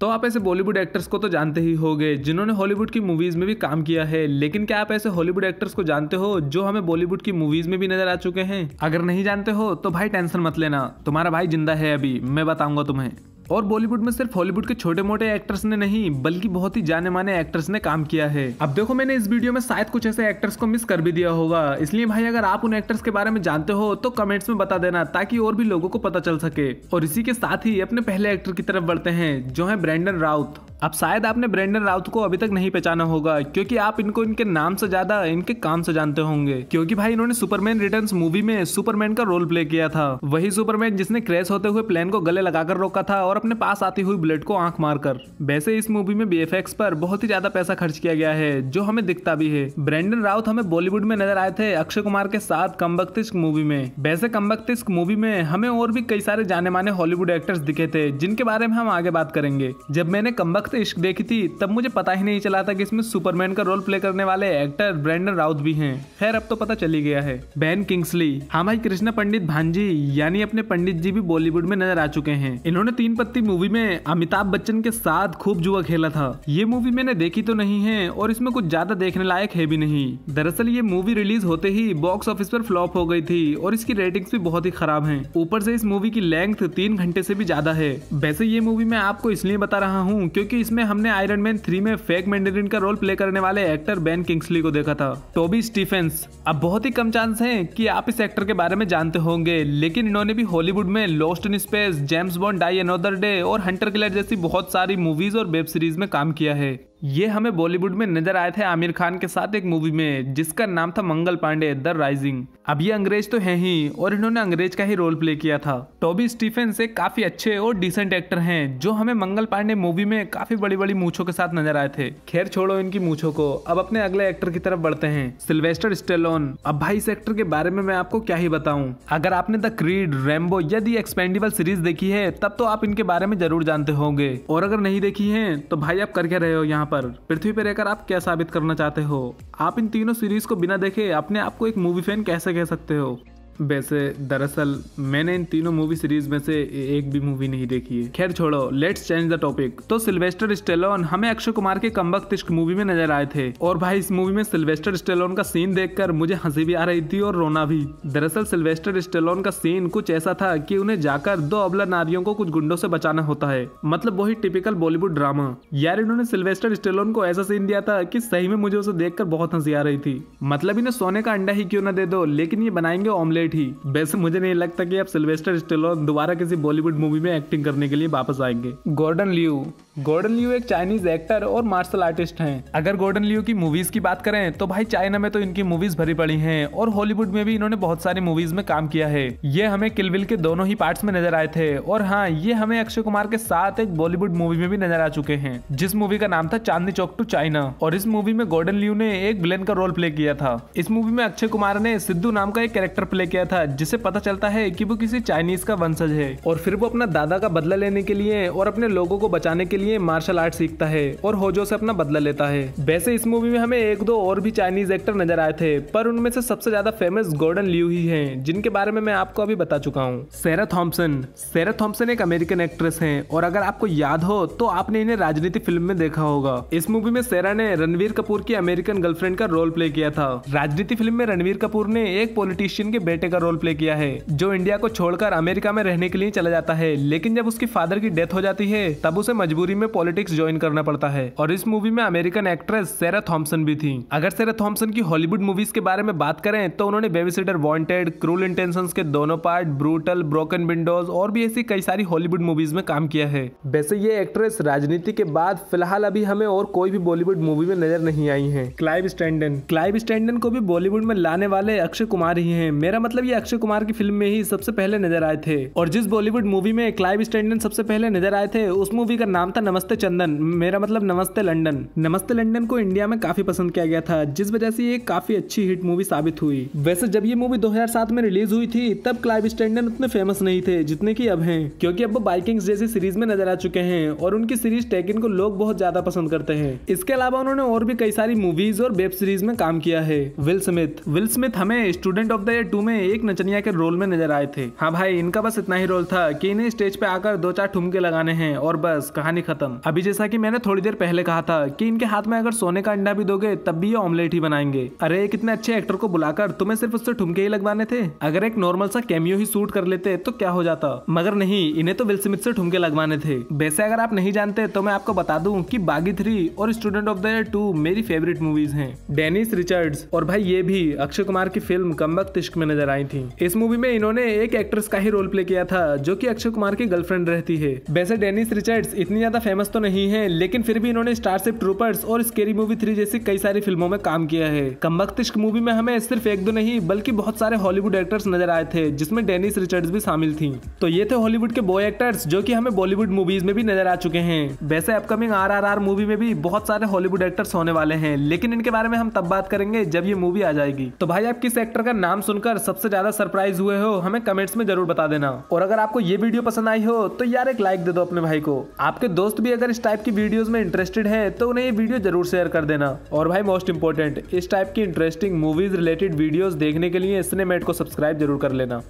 तो आप ऐसे बॉलीवुड एक्टर्स को तो जानते ही होंगे जिन्होंने हॉलीवुड की मूवीज़ में भी काम किया है लेकिन क्या आप ऐसे हॉलीवुड एक्टर्स को जानते हो जो हमें बॉलीवुड की मूवीज़ में भी नजर आ चुके हैं अगर नहीं जानते हो तो भाई टेंशन मत लेना तुम्हारा भाई जिंदा है अभी मैं बताऊंगा तुम्हें और बॉलीवुड में सिर्फ हॉलीवुड के छोटे मोटे एक्टर्स ने नहीं बल्कि बहुत ही जाने माने एक्टर्स ने काम किया है अब देखो मैंने इस वीडियो में शायद कुछ ऐसे एक्टर्स को मिस कर भी दिया होगा इसलिए भाई अगर आप उन एक्टर्स के बारे में जानते हो तो कमेंट्स में बता देना ताकि और भी लोगों को पता चल सके और इसी के साथ ही अपने पहले एक्टर की तरफ बढ़ते हैं जो है ब्रैंडन राउत अब शायद आपने ब्रेंडन राउत को अभी तक नहीं पहचाना होगा क्योंकि आप इनको इनके नाम से ज्यादा इनके काम से जानते होंगे क्योंकि भाई इन्होंने सुपरमैन रिटर्न्स मूवी में सुपरमैन का रोल प्ले किया था वही सुपरमैन जिसने क्रैश होते हुए प्लेन को गले लगाकर रोका था और अपने पास आती हुई बुलेट को आंख मारकर वैसे इस मूवी में बी पर बहुत ही ज्यादा पैसा खर्च किया गया है जो हमें दिखता भी है ब्रेंडन राउत हमें बॉलीवुड में नजर आए थे अक्षय कुमार के साथ कम्बकतिस्क मूवी में वैसे कम्बकतिस्क मूवी में हमें और भी कई सारे जाने माने हॉलीवुड एक्टर्स दिखे थे जिनके बारे में हम आगे बात करेंगे जब मैंने कम्बक वक्त इश्क देखी थी तब मुझे पता ही नहीं चला था कि इसमें सुपरमैन का रोल प्ले करने वाले एक्टर ब्रैंडन राउत भी हैं खैर अब तो पता चली गया है बैन किंग्सली हाँ भाई कृष्णा पंडित भांजी यानी अपने पंडित जी भी बॉलीवुड में नजर आ चुके हैं इन्होंने तीन पत्ती मूवी में अमिताभ बच्चन के साथ खूब जुआ खेला था ये मूवी मैंने देखी तो नहीं है और इसमें कुछ ज्यादा देखने लायक है भी नहीं दरअसल ये मूवी रिलीज होते ही बॉक्स ऑफिस पर फ्लॉप हो गई थी और इसकी रेटिंग्स भी बहुत ही खराब हैं ऊपर से इस मूवी की लेंथ तीन घंटे से भी ज्यादा है वैसे ये मूवी मैं आपको इसलिए बता रहा हूँ क्योंकि इसमें हमने आयरन मैन थ्री में फेक मैंडेरिन का रोल प्ले करने वाले एक्टर बेन किंग्सली को देखा था टोबी स्टीफेंस अब बहुत ही कम चांस है कि आप इस एक्टर के बारे में जानते होंगे लेकिन इन्होंने भी हॉलीवुड में Lost in Space James Bond Die Another Day और हंटर किलर जैसी बहुत सारी मूवीज और वेब सीरीज में काम किया है ये हमें बॉलीवुड में नजर आए थे आमिर खान के साथ एक मूवी में जिसका नाम था मंगल पांडे द राइजिंग अब ये अंग्रेज तो हैं ही और इन्होंने अंग्रेज का ही रोल प्ले किया था टॉबी स्टीफन से काफी अच्छे और डिसेंट एक्टर हैं जो हमें मंगल पांडे मूवी में काफी बड़ी बड़ी मूछों के साथ नजर आए थे खैर छोड़ो इनकी मूछों को अब अपने अगले एक्टर की तरफ बढ़ते हैं सिल्वेस्टर स्टेलोन अब भाई इस एक्टर के बारे में मैं आपको क्या ही बताऊँ अगर आपने द क्रीड रेम्बो यदि एक्सपेंडेबल सीरीज देखी है तब तो आप इनके बारे में जरूर जानते होंगे और अगर नहीं देखी है तो भाई आप कर क्या रहे हो यहाँ पर पृथ्वी पर रहकर आप क्या साबित करना चाहते हो आप इन तीनों सीरीज को बिना देखे अपने आप को एक मूवी फैन कैसे कह सकते हो वैसे दरअसल मैंने इन तीनों मूवी सीरीज में से एक भी मूवी नहीं देखी है खैर छोड़ो लेट्स चेंज द टॉपिक तो सिल्वेस्टर स्टेलोन हमें अक्षय कुमार के कम्बक तिश्क मूवी में नजर आए थे और भाई इस मूवी में सिल्वेस्टर स्टेलोन का सीन देखकर मुझे हंसी भी आ रही थी और रोना भी दरअसल सिल्वेस्टर स्टेलोन का सीन कुछ ऐसा था कि उन्हें जाकर दो अबला नारियों को कुछ गुंडों से बचाना होता है मतलब वही टिपिकल बॉलीवुड ड्रामा यार इन्होंने सिल्वेस्टर स्टेलोन को ऐसा सीन दिया था कि सही में मुझे उसे देखकर बहुत हंसी आ रही थी मतलब इन्हें सोने का अंडा ही क्यों ना दे दो लेकिन ये बनाएंगे ऑमलेट हिट ही वैसे मुझे नहीं लगता कि अब सिल्वेस्टर स्टेलोन दोबारा किसी बॉलीवुड मूवी में एक्टिंग करने के लिए वापस आएंगे गॉर्डन लियू गोर्डन लियू एक चाइनीज एक्टर और मार्शल आर्टिस्ट हैं अगर गोर्डन लियू की मूवीज की बात करें तो भाई चाइना में तो इनकी मूवीज भरी पड़ी हैं और हॉलीवुड में भी इन्होंने बहुत सारी मूवीज में काम किया है ये हमें किलविल के दोनों ही पार्ट्स में नजर आए थे और हाँ ये हमें अक्षय कुमार के साथ एक बॉलीवुड मूवी में भी नजर आ चुके हैं जिस मूवी का नाम था चांदनी चौक टू चाइना और इस मूवी में गोर्डन लियू ने एक विलेन का रोल प्ले किया था इस मूवी में अक्षय कुमार ने सिद्धू नाम का एक कैरेक्टर प्ले किया था जिसे पता चलता है कि वो किसी चाइनीज का वंशज है और फिर वो अपना दादा का बदला लेने के लिए और अपने लोगों को बचाने के लिए लिए मार्शल आर्ट सीखता है और होजो से अपना बदला लेता है वैसे इस मूवी में हमें एक दो और भी चाइनीज एक्टर नजर आए थे पर उनमें से सबसे ज्यादा फेमस गोर्डन लियू ही है जिनके बारे में मैं आपको अभी बता चुका हूँ सेरा थॉम्पसन सेरा थॉम्पसन एक अमेरिकन एक्ट्रेस है और अगर आपको याद हो तो आपने इन्हें राजनीति फिल्म में देखा होगा इस मूवी में सेरा ने रणवीर कपूर की अमेरिकन गर्लफ्रेंड का रोल प्ले किया था राजनीति फिल्म में रणवीर कपूर ने एक पॉलिटिशियन के बेटे का रोल प्ले किया है जो इंडिया को छोड़कर अमेरिका में रहने के लिए चला जाता है लेकिन जब उसके फादर की डेथ हो जाती है तब उसे मजबूरी नौकरी में पॉलिटिक्स ज्वाइन करना पड़ता है और इस मूवी में अमेरिकन एक्ट्रेस सेरा थॉम्सन भी थी अगर सेरा थॉम्सन की हॉलीवुड मूवीज के बारे में बात करें तो उन्होंने बेबीसिटर वॉन्टेड क्रूल इंटेंशन के दोनों पार्ट ब्रूटल ब्रोकन विंडोज और भी ऐसी कई सारी हॉलीवुड मूवीज में काम किया है वैसे ये एक्ट्रेस राजनीति के बाद फिलहाल अभी हमें और कोई भी बॉलीवुड मूवी में नजर नहीं आई है क्लाइव स्टैंडन क्लाइव स्टैंडन को भी बॉलीवुड में लाने वाले अक्षय कुमार ही है मेरा मतलब ये अक्षय कुमार की फिल्म में ही सबसे पहले नजर आए थे और जिस बॉलीवुड मूवी में क्लाइव स्टैंडन सबसे पहले नजर आए थे उस मूवी का नाम था था नमस्ते चंदन मेरा मतलब नमस्ते लंडन नमस्ते लंडन को इंडिया में काफी पसंद किया गया था जिस वजह से ये काफी अच्छी हिट मूवी साबित हुई वैसे जब ये मूवी 2007 में रिलीज हुई थी तब क्लाइव स्टैंडन उतने फेमस नहीं थे जितने की अब हैं क्योंकि अब वो जैसी सीरीज में नजर आ चुके हैं और उनकी सीरीज टेकिन को लोग बहुत ज्यादा पसंद करते हैं इसके अलावा उन्होंने और भी कई सारी मूवीज और वेब सीरीज में काम किया है विल स्मिथ विल स्मिथ हमें Student of the Year two में एक नचनिया के रोल में नजर आए थे हाँ भाई इनका बस इतना ही रोल था कि इन्हें स्टेज पे आकर दो चार ठुमके लगाने हैं और बस कहानी खत्म अभी जैसा की मैंने थोड़ी देर पहले कहा था की इनके हाथ में अगर सोने का अंडा भी दोगे तब भी ये ऑमलेट ही बनाएंगे अरे कितने अच्छे एक्टर को बुलाकर तुम्हें सिर्फ उससे ठुमके ही लगवाने थे अगर एक नॉर्मल सा कैमियो ही सूट कर लेते तो क्या हो जाता मगर नहीं इन्हें तो विलसमित से ठुमके लगवाने थे वैसे अगर आप नहीं जानते तो मैं आपको बता दूँ की बागी थ्री और स्टूडेंट ऑफ द टू मेरी फेवरेट मूवीज है डेनिस रिचर्ड और भाई ये भी अक्षय कुमार की फिल्म कम इश्क में नजर आई थी इस मूवी में इन्होंने एक एक्ट्रेस का ही रोल प्ले किया था जो की अक्षय कुमार की गर्लफ्रेंड रहती है वैसे डेनिस रिचर्ड्स इतनी ज्यादा ज़्यादा फेमस तो नहीं है लेकिन फिर भी इन्होंने स्टारशिप ट्रूपर्स और स्केरी मूवी थ्री जैसी कई सारी फिल्मों में काम किया है कम्बख्तिश्क मूवी में हमें सिर्फ एक दो नहीं बल्कि बहुत सारे हॉलीवुड एक्टर्स नजर आए थे जिसमें डेनिस रिचर्ड्स भी शामिल थी तो ये थे हॉलीवुड के बॉय एक्टर्स जो की हमें बॉलीवुड मूवीज में भी नजर आ चुके हैं वैसे अपकमिंग आर मूवी में भी बहुत सारे हॉलीवुड एक्टर्स होने वाले हैं लेकिन इनके बारे में हम तब बात करेंगे जब ये मूवी आ जाएगी तो भाई आप किस एक्टर का नाम सुनकर सबसे ज्यादा सरप्राइज हुए हो हमें कमेंट्स में जरूर बता देना और अगर आपको ये वीडियो पसंद आई हो तो यार एक लाइक दे दो अपने भाई को आपके दोस्त दोस्त भी अगर इस टाइप की वीडियोस में इंटरेस्टेड हैं तो उन्हें ये वीडियो जरूर शेयर कर देना और भाई मोस्ट इंपॉर्टेंट इस टाइप की इंटरेस्टिंग मूवीज रिलेटेड वीडियोस देखने के लिए इसने मेट को सब्सक्राइब जरूर कर लेना